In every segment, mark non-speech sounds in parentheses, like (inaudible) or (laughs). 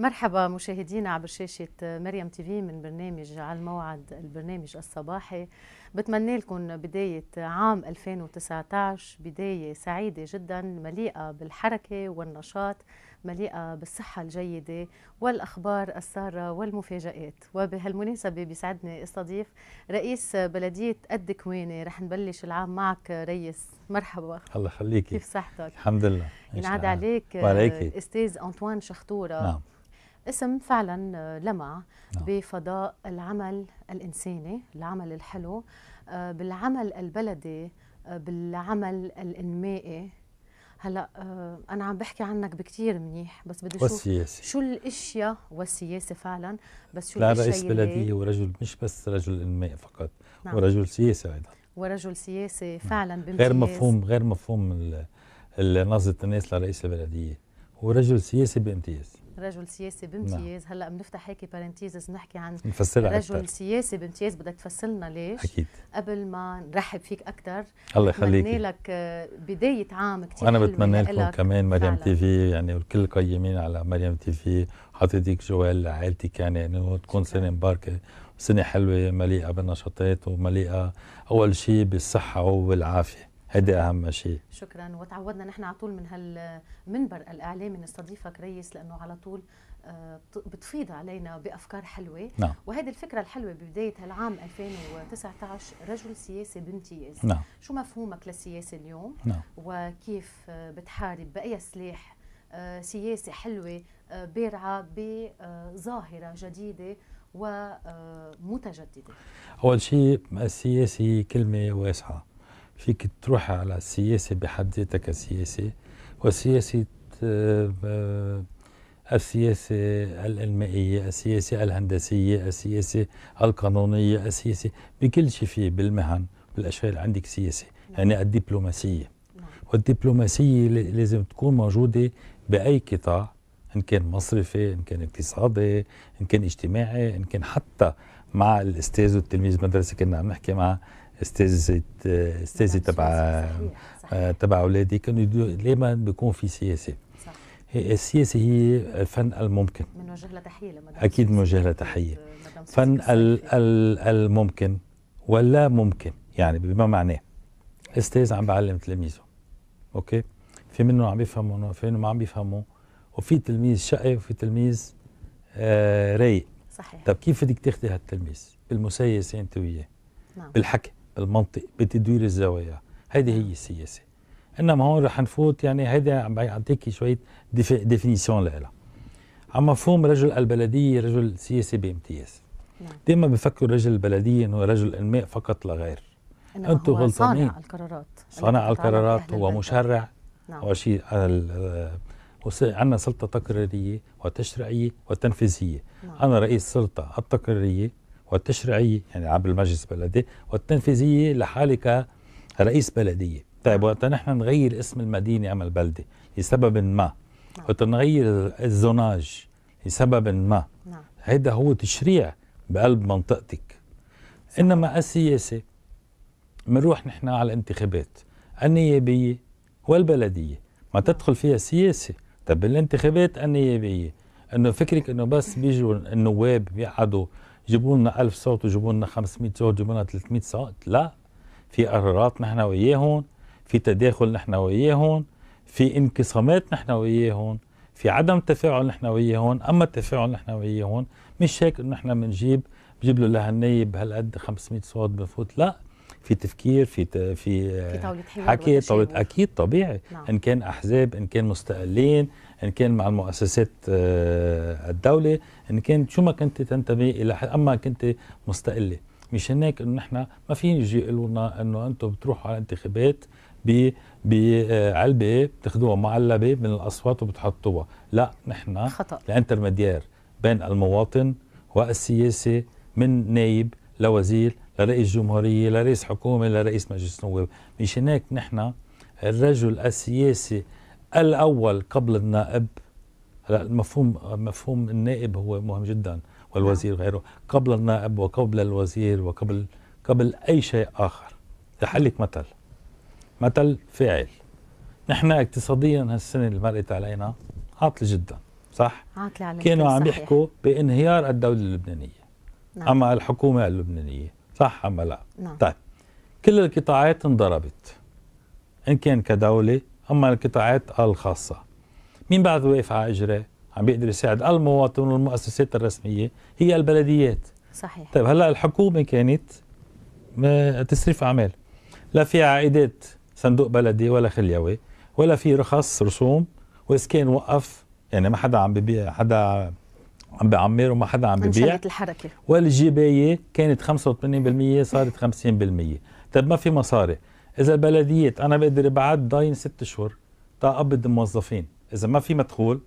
مرحبا مشاهدينا عبر شاشة مريم تي في من برنامج على الموعد البرنامج الصباحي بتمنى لكم بداية عام 2019 بداية سعيدة جدا مليئة بالحركة والنشاط مليئة بالصحة الجيدة والأخبار السارة والمفاجآت وبهالمناسبة بيسعدني استضيف رئيس بلدية الدكوينة رح نبلش العام معك رئيس مرحبا الله يخليكي كيف صحتك؟ الحمد لله ينعاد عليك وعليكي. استاذ انطوان شختورة نعم اسم فعلا آه، لمع نعم. بفضاء العمل الإنساني العمل الحلو آه، بالعمل البلدي آه، بالعمل الإنمائي هلا انا عم بحكي عنك بكثير منيح بس بدي اشوف والسياسي. شو الاشياء والسياسه فعلا بس شو لا رئيس بلديه ورجل مش بس رجل انمائي فقط نعم. ورجل سياسي ايضا ورجل سياسي نعم. فعلا نعم. غير مفهوم غير مفهوم نظره الناس لرئيس البلديه هو رجل سياسي بامتياز رجل سياسي بامتياز نعم. هلا بنفتح هيك بارنتيزس نحكي عن رجل أكثر. سياسي بامتياز بدك تفسلنا ليش اكيد قبل ما نرحب فيك اكثر الله يخليك بتمنى لك آه، بدايه عام كثير وانا بتمنى لكم كمان مريم تي في يعني الكل قيمين على مريم تي في حضرتك جوال كان يعني انه تكون سنه مباركه سنه حلوه مليئه بالنشاطات ومليئه اول شيء بالصحه والعافيه هذا اهم شيء شكرا وتعودنا نحن على طول من هالمنبر الاعلامي نستضيفك ريس لانه على طول آه، بتفيض علينا بافكار حلوه نعم. وهذه الفكره الحلوه ببدايه هالعام 2019 رجل سياسي بامتياز نعم. شو مفهومك للسياسه اليوم نعم. وكيف بتحارب باي سلاح آه، سياسه حلوه آه، بارعه بظاهره جديده ومتجدده اول شيء السياسي كلمه واسعه فيك تروح على السياسة بحد ذاتها كسياسة وسياسة آه، آه، السياسة العلمائية السياسة الهندسية السياسة القانونية السياسة بكل شيء فيه بالمهن بالأشغال عندك سياسة نعم. يعني الدبلوماسية نعم. والدبلوماسية لازم تكون موجودة بأي قطاع إن كان مصرفي إن كان اقتصادي إن كان اجتماعي إن كان حتى مع الأستاذ والتلميذ المدرسة كنا عم نحكي مع استاذه استاذه تبع آه، تبع اولادي كانوا ليه ما بيكون في سياسه صح. السياسه هي الفن الممكن بنوجه لها تحيه اكيد بنوجه لها تحيه فن ال ال الممكن ولا ممكن يعني بما معناه استاذ عم بعلم تلاميذه اوكي في منه عم بيفهموا وفي منه ما عم بيفهموا وفي تلميذ شقي وفي تلميذ آه رايق صحيح طب كيف بدك تاخذي هالتلميذ؟ بالمسايسه انت وياه نعم. بالحكي المنطق بتدوير الزوايا هيدي هي نعم. السياسه انما هون رح نفوت يعني هيدا عم يعطيك شويه ديفينيسيون لها عم مفهوم رجل البلديه رجل سياسي بامتياز نعم. دائما بفكروا رجل البلديه انه رجل انماء فقط لا غير انتم غلطانين صانع القرارات صانع القرارات هو مشرع نعم. وشي شيء عندنا سلطه تقريريه وتشريعيه وتنفيذيه نعم. انا رئيس سلطه التقريريه والتشريعية يعني عبر المجلس البلدي والتنفيذية لحالك رئيس بلدية طيب وقت نحن نغير اسم المدينة أم البلدة لسبب ما نعم. وقت نغير الزوناج لسبب ما نعم. هيدا هو تشريع بقلب منطقتك إنما السياسة بنروح نحن على الانتخابات النيابية والبلدية ما تدخل فيها سياسة طب بالانتخابات النيابية انه فكرك انه بس بيجوا النواب بيقعدوا جيبوا لنا 1000 صوت وجيبوا لنا 500 صوت وجيبوا لنا 300 صوت لا في قرارات نحن وياهم في تداخل نحن وياهم في انقسامات نحن وياهم في عدم تفاعل نحن وياهم اما التفاعل نحن وياهم مش هيك انه نحن بنجيب بجيب له لهالنايب هالقد 500 صوت بفوت لا في تفكير في ت... في, في طاولة حكي طاولة اكيد طبيعي نعم. ان كان احزاب ان كان مستقلين ان كان مع المؤسسات آه، الدوله ان كان شو ما كنت تنتمي الى حد اما كنت مستقله مش هناك انه نحن ما في يجي يقولوا لنا انه انتم بتروحوا على انتخابات ب بعلبه آه، بتاخذوها معلبه من الاصوات وبتحطوها لا نحن خطا الانترميديار بين المواطن والسياسي من نايب لوزير لرئيس جمهوريه لرئيس حكومه لرئيس مجلس نواب مش هناك نحن الرجل السياسي الاول قبل النائب هلا المفهوم مفهوم النائب هو مهم جدا والوزير وغيره نعم. قبل النائب وقبل الوزير وقبل قبل اي شيء اخر لحلك مثل مثل فاعل نحن اقتصاديا هالسنه اللي مرقت علينا عاطله جدا صح عاطله علينا كانوا عم يحكوا بانهيار الدوله اللبنانيه نعم. اما الحكومه اللبنانيه صح اما لا نعم. طيب كل القطاعات انضربت ان كان كدوله أما القطاعات الخاصة مين بعد واقف على إجراء عم بيقدر يساعد المواطن والمؤسسات الرسمية هي البلديات صحيح طيب هلا الحكومة كانت تصريف أعمال لا في عائدات صندوق بلدي ولا خليوي ولا في رخص رسوم وإسكان وقف يعني ما حدا عم ببيع حدا عم بعمر وما حدا عم ببيع الحركة والجباية كانت 85% صارت 50% طيب ما في مصاري اذا بلديه انا بقدر بعد داين ست شهور تقبض موظفين اذا ما في مدخول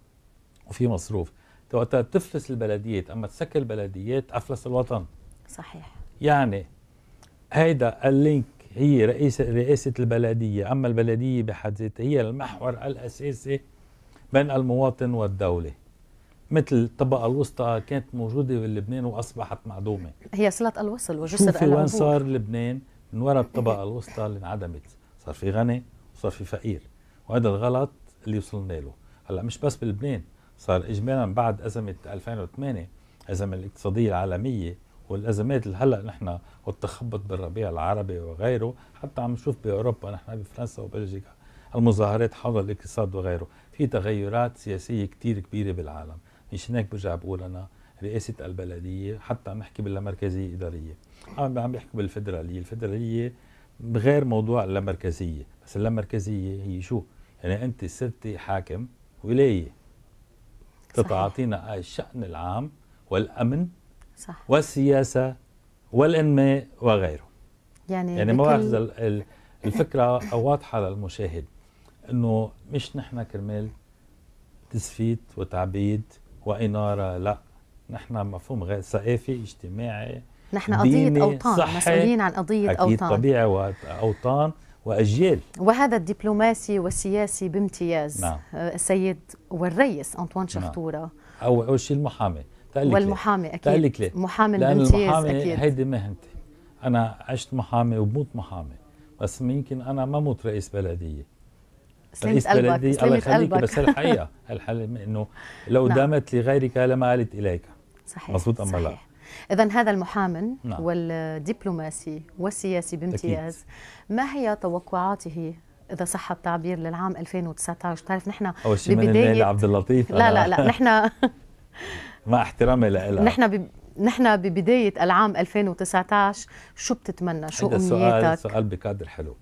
وفي مصروف وقتها تفلس البلديات اما تسكر البلديات افلس الوطن صحيح يعني هيدا اللينك هي رئيس رئاسة البلدية أما البلدية بحد ذاتها هي المحور الأساسي بين المواطن والدولة مثل الطبقة الوسطى كانت موجودة بلبنان وأصبحت معدومة هي صلة الوصل وجسر شوفي وين صار لبنان من وراء الطبقه الوسطى اللي انعدمت صار في غني وصار في فقير وهذا الغلط اللي وصلنا له هلا مش بس بلبنان صار اجمالا بعد ازمه 2008 الازمه الاقتصاديه العالميه والازمات اللي هلا نحن والتخبط بالربيع العربي وغيره حتى عم نشوف باوروبا نحن بفرنسا وبلجيكا المظاهرات حول الاقتصاد وغيره في تغيرات سياسيه كثير كبيره بالعالم مش هناك برجع بقول انا رئاسه البلديه حتى عم نحكي باللامركزيه اداريه عم عم بحكي بالفدراليه الفدراليه غير موضوع اللامركزيه بس اللامركزيه هي شو يعني انت صرتي حاكم ولايه تتعاطينا الشان العام والامن صح. والسياسه والانماء وغيره يعني يعني مؤاخذه الفكره (laughs) واضحه للمشاهد انه مش نحن كرمال تسفيت وتعبيد واناره لا نحن مفهوم غير ثقافي اجتماعي نحن قضية أوطان مسؤولين عن قضية أكيد أوطان طبيعي وأوطان وأجيال وهذا الدبلوماسي والسياسي بامتياز نعم. آه، السيد والرئيس أنطوان شخطورة نعم. أو أول شيء المحامي تقلك والمحامي أكيد تقلك ليه؟ محامي لأن بامتياز المحامي أكيد هيدي مهنتي أنا عشت محامي وبموت محامي بس يمكن أنا ما موت رئيس بلدية رئيس بلدية الله يخليك بس الحقيقة الحل إنه لو (laughs) نعم. دامت لغيرك لما قالت إليك صحيح مظبوط أم لا إذا هذا المحامن نعم. والدبلوماسي والسياسي بامتياز ما هي توقعاته اذا صح التعبير للعام 2019 بتعرف نحن ببداية اول عبد اللطيف لا لا لا نحن (laughs) (laughs) مع احترامي لها نحن ب... نحن ببدايه العام 2019 شو بتتمنى شو هذا سؤال سؤال بكادر حلو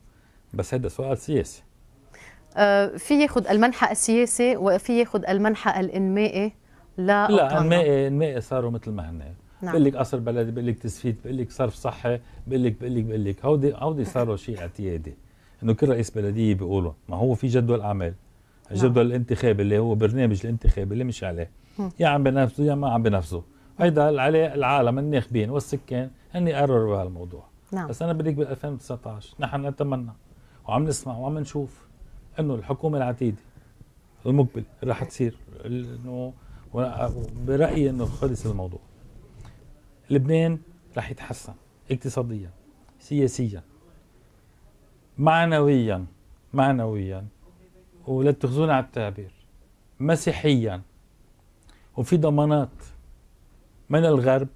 بس هذا سؤال سياسي آه، في ياخذ المنحى السياسي وفي ياخذ المنحى الانمائي لا لا انمائي انمائي صاروا مثل ما هن نعم. بقول لك قصر بلدي بقول لك تسفيت بقول لك صرف صحي بقول لك بقول لك بقول لك هودي هودي صاروا شيء اعتيادي انه كل رئيس بلديه بيقولوا ما هو في جدول اعمال الجدول نعم. الانتخابي اللي هو برنامج الانتخابي اللي مش عليه يا عم بنفسه يا ما عم بنفسه هيدا عليه العالم الناخبين والسكان هن يقرروا بهالموضوع نعم. بس انا بديك بال 2019 نحن نتمنى وعم نسمع وعم نشوف انه الحكومه العتيده المقبله رح تصير انه برأيي انه خلص الموضوع لبنان رح يتحسن اقتصاديا سياسيا معنويا معنويا ولا تخزون على التعبير مسيحيا وفي ضمانات من الغرب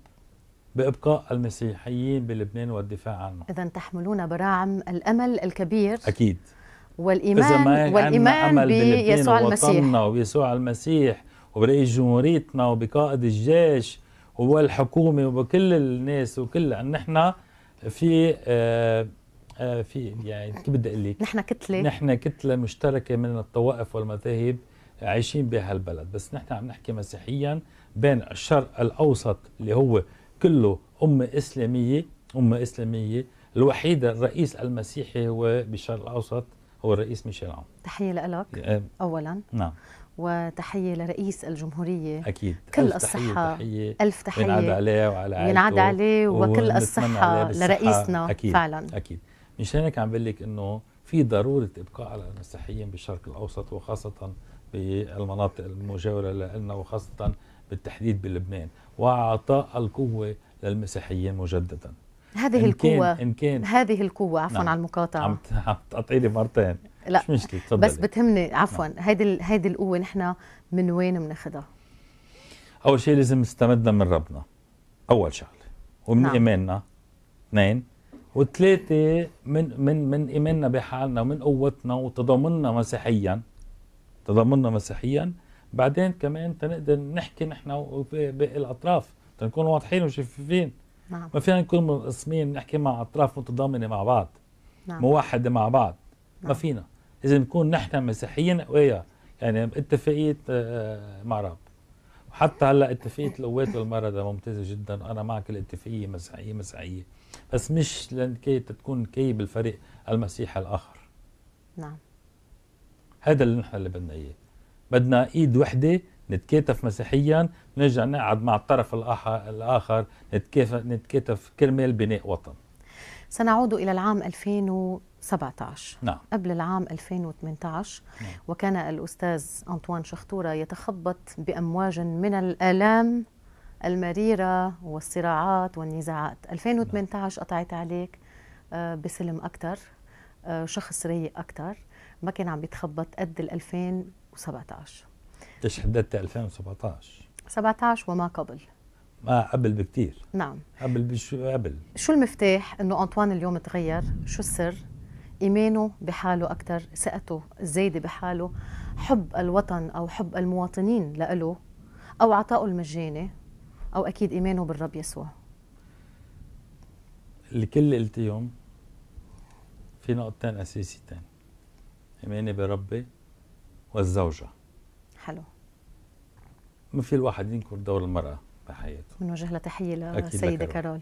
بإبقاء المسيحيين بلبنان والدفاع عنه إذا تحملون براعم الأمل الكبير أكيد والإيمان والإيمان بيسوع المسيح ويسوع المسيح وبرئيس جمهوريتنا وبقائد الجيش والحكومة وبكل الناس وكل أن نحن في آه، آه، في يعني كيف بدي اقول لك نحن كتله نحن كتله مشتركه من الطوائف والمذاهب عايشين بهالبلد بس نحن عم نحكي مسيحيا بين الشرق الاوسط اللي هو كله امه اسلاميه امه اسلاميه الوحيده الرئيس المسيحي هو بالشرق الاوسط هو الرئيس ميشيل عون تحيه لك آه، اولا نعم وتحيه لرئيس الجمهوريه اكيد كل ألف الصحه تحية تحية الف تحيه ينعاد عليه وعلى عائلته ينعاد عليه وكل الصحه لرئيسنا أكيد فعلا اكيد مشان هيك عم بقول لك انه في ضروره ابقاء على المسيحيين بالشرق الاوسط وخاصه بالمناطق المجاوره لنا وخاصه بالتحديد بلبنان واعطاء القوه للمسيحيين مجددا هذه إن القوة كان إن كان هذه القوة عفوا نعم. على المقاطعة عم عم تقطعي لي مرتين لا مش مشكله تفضلي بس بتهمني عفوا نعم. هيدي هيدي القوه نحن من وين بناخذها؟ اول شيء لازم نستمدها من ربنا اول شغله ومن نعم. ايماننا اثنين وثلاثه من من من ايماننا بحالنا ومن قوتنا وتضامننا مسيحيا تضامننا مسيحيا بعدين كمان تنقدر نحكي نحن وباقي الاطراف تنكون واضحين وشفافين نعم. ما فينا نكون منقسمين نحكي مع اطراف متضامنه مع بعض نعم. موحده مع بعض نعم. ما فينا لازم نكون نحن مسيحيين قوية يعني اتفاقية آه، معرب وحتى هلا اتفاقية القوات والمرضى ممتازة جدا أنا معك الاتفاقية مسيحية مسيحية بس مش لكي تكون كي بالفريق المسيحي الآخر نعم هذا اللي نحن اللي بدنا إياه بدنا إيد وحدة نتكاتف مسيحيا نرجع نقعد مع الطرف الآخر نتكاتف, نتكاتف كرمال بناء وطن سنعود إلى العام 2000 17 نعم. قبل العام 2018 نعم. وكان الأستاذ أنطوان شخطورة يتخبط بأمواج من الآلام المريرة والصراعات والنزاعات 2018 نعم. قطعت عليك آه، بسلم أكثر آه، شخص ريء أكثر ما كان عم بيتخبط قد ال 2017 ايش حددت 2017 17 وما قبل ما قبل بكثير نعم قبل بشو قبل شو المفتاح انه انطوان اليوم تغير شو السر إيمانه بحاله أكثر ثقته الزايدة بحاله حب الوطن أو حب المواطنين لإله أو عطائه المجاني أو أكيد إيمانه بالرب يسوع لكل قلتيهم في نقطتين أساسيتين إيماني بربي والزوجة حلو ما في الواحد ينكر دور المرأة بحياته بنوجه لها تحية للسيدة كارول, كارول.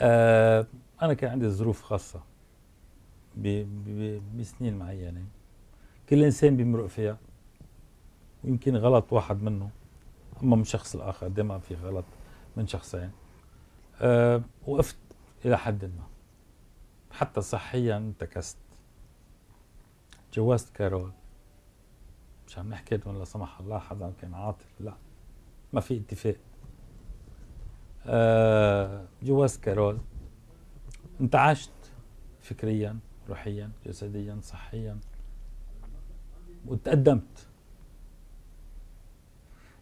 آه أنا كان عندي ظروف خاصة بسنين معينة كل إنسان بيمرق فيها ويمكن غلط واحد منه أما من شخص الآخر دائما في غلط من شخصين أه وقفت إلى حد ما حتى صحيا انتكست تجوزت كارول مش عم نحكي انه لا سمح الله حدا كان عاطل لا ما في اتفاق أه جوزت كارول انتعشت فكريا روحيا جسديا صحيا وتقدمت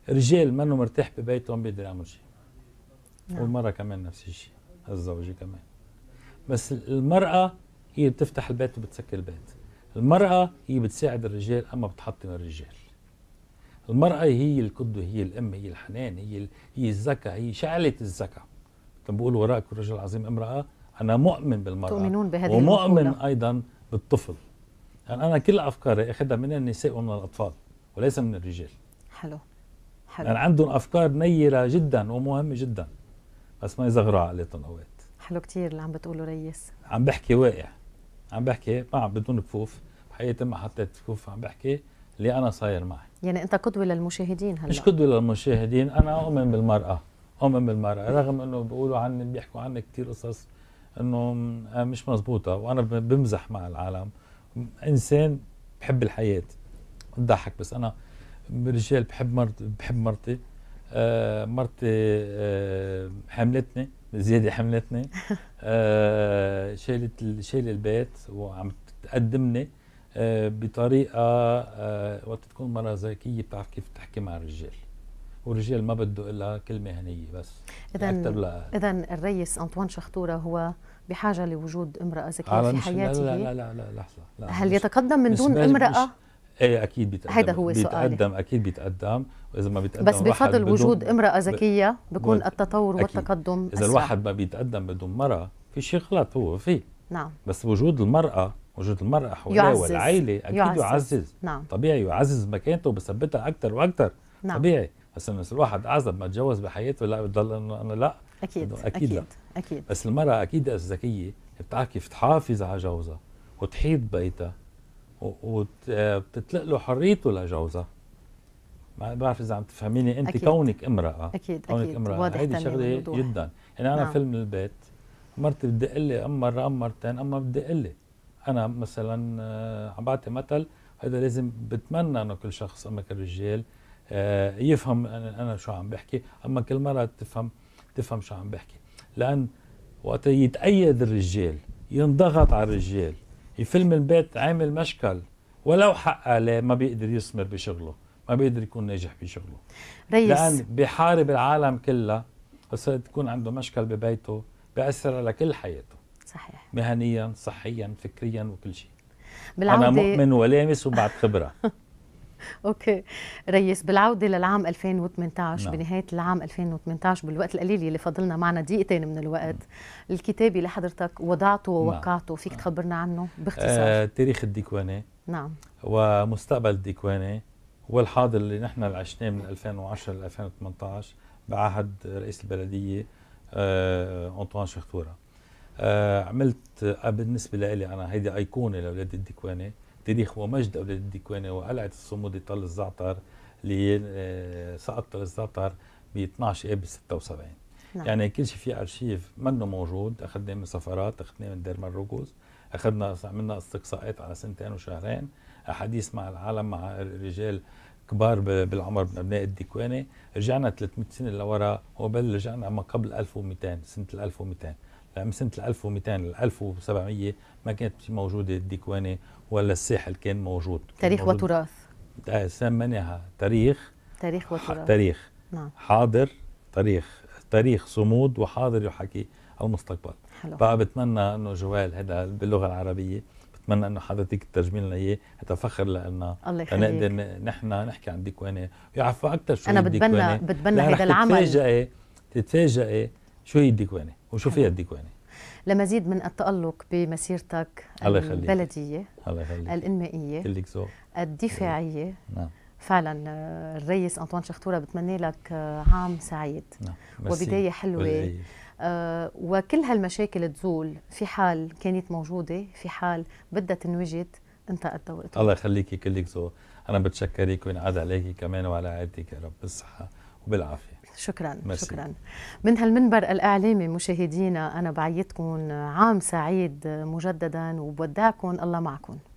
رجال منه مرتاح ببيتهم بيقدر يعمل شيء نعم. والمرأة كمان نفس الشيء الزوجة كمان بس المرأة هي بتفتح البيت وبتسكر البيت المرأة هي بتساعد الرجال أما بتحطم الرجال المرأة هي القدوة هي الأم هي الحنان هي هي الزكاة هي شعلة الزكاة كان بقول وراءك الرجل العظيم امرأة أنا مؤمن بالمرأة تؤمنون بهذه ومؤمن المقولة. أيضا بالطفل يعني أنا كل أفكاري أخذها من النساء ومن الأطفال وليس من الرجال حلو حلو يعني عندهم أفكار نيرة جدا ومهمة جدا بس ما يزغروا عقليتهم أوقات حلو كتير اللي عم بتقوله ريس عم بحكي واقع عم بحكي ما عم بدون كفوف بحياتي ما حطيت كفوف عم بحكي اللي أنا صاير معي يعني أنت قدوة للمشاهدين هلا مش قدوة للمشاهدين أنا أؤمن بالمرأة أؤمن بالمرأة رغم أنه بيقولوا عني بيحكوا عني كتير قصص انه مش مزبوطة وانا بمزح مع العالم انسان بحب الحياة بضحك بس انا رجال بحب مرت بحب مرتي آه مرتي آه حملتني زيادة حملتني آه شالت شال البيت وعم تقدمني آه بطريقة آه وقت تكون مرة ذكيه بتعرف كيف تحكي مع الرجال والرجال ما بده الا كلمه هنيه بس اذا اذا الرئيس انطوان شخطوره هو بحاجه لوجود امراه ذكيه في حياته لا لا لا لا لحظه لا, هل يتقدم من دون امراه ايه اكيد بيتقدم هذا هو سؤالي بيتقدم اكيد بيتقدم واذا ما بيتقدم بس بفضل وجود امراه ذكيه بكون التطور أكيد. والتقدم اذا أسرع. الواحد ما بيتقدم بدون مرأة في شيء غلط هو في نعم بس وجود المرأة وجود المرأة حواليه والعائلة أكيد يعزز. يعزز نعم طبيعي يعزز مكانته وبثبتها أكثر وأكثر نعم. طبيعي بس بس الواحد عزب ما تجوز بحياته لا بتضل انه انا لا اكيد اكيد اكيد, لا. أكيد. بس المراه اكيد ذكيه بتعرف كيف تحافظ على جوزها وتحيط بيتها وبتطلق له حريته لجوزها ما بعرف اذا عم تفهميني انت أكيد. كونك امراه اكيد كونك اكيد امراه هيدي شغله جدا يعني انا نعم. فيلم البيت مرتي اقول لي ام مره ام مرتين اما اقول لي انا مثلا آه، عم بعطي مثل هذا لازم بتمنى انه كل شخص اما كرجال آه، يفهم انا شو عم بحكي اما كل مره تفهم تفهم شو عم بحكي لان وقت يتأيد الرجال ينضغط على الرجال يفل من البيت عامل مشكل ولو حق عليه ما بيقدر يثمر بشغله ما بيقدر يكون ناجح بشغله ريس لان بحارب العالم كلها بس تكون عنده مشكل ببيته بيأثر على كل حياته صحيح مهنيا صحيا فكريا وكل شيء بالعودة انا مؤمن ولامس وبعد خبره (laughs) (laughs) اوكي ريس بالعوده للعام 2018 نعم. بنهايه العام 2018 بالوقت القليل اللي فاضلنا معنا دقيقتين من الوقت نعم. الكتاب اللي حضرتك وضعته ووقعته نعم. فيك نعم. تخبرنا عنه باختصار آه، تاريخ الديكوانه نعم ومستقبل الديكوانه هو الحاضر اللي نحن اللي عشناه من 2010 ل 2018 بعهد رئيس البلديه آه، انطوان شختوره آه، عملت آه، بالنسبه لي انا هيدي ايقونه لاولاد الديكوانه تاريخ ومجد أولاد الديكوانة وقلعة الصمود طل الزعتر اللي آه، سقط طل الزعتر ب 12 اب 76 نعم. يعني كل شيء في ارشيف منه موجود اخذناه من سفرات اخذناه من دير مرقوز اخذنا عملنا استقصاءات على سنتين وشهرين احاديث مع العالم مع رجال كبار بالعمر من ابناء الديكوانه رجعنا 300 سنه لورا وبل رجعنا ما قبل 1200 سنه 1200 من سنه ال 1200 ل 1700 ما كانت موجوده الديكوانه ولا الساحل كان موجود تاريخ موجود وتراث آه، سميناها تاريخ تاريخ وتراث تاريخ نعم. حاضر تاريخ تاريخ صمود وحاضر يحكي المستقبل حلو. بقى بتمنى انه جوال هذا باللغه العربيه بتمنى انه حضرتك تترجمي لنا اياه فخر لنا الله يخليك نقدر نحن نحكي عن ديكوانه ويعرفوا اكثر شو انا بتبنى بتبنى هذا العمل تتفاجئي تتفاجئي شو هي الديكوانه وشو فيها تديكوا يعني لمزيد من التألق بمسيرتك الله يخليك البلدية الله يخليك الإنمائية كلك الدفاعية نعم فعلا آه، الرئيس انطوان شختوره بتمنى لك آه، عام سعيد نعم. وبدايه حلوه آه، وكل هالمشاكل تزول في حال كانت موجوده في حال بدها تنوجد انت قد الله يخليكي كلك ذوق انا بتشكرك وينعاد عليكي كمان وعلى عائلتك يا رب بالصحه وبالعافيه شكرا مرسي. شكرا من هالمنبر الاعلامي مشاهدينا انا بعيدكم عام سعيد مجددا وبودعكم الله معكم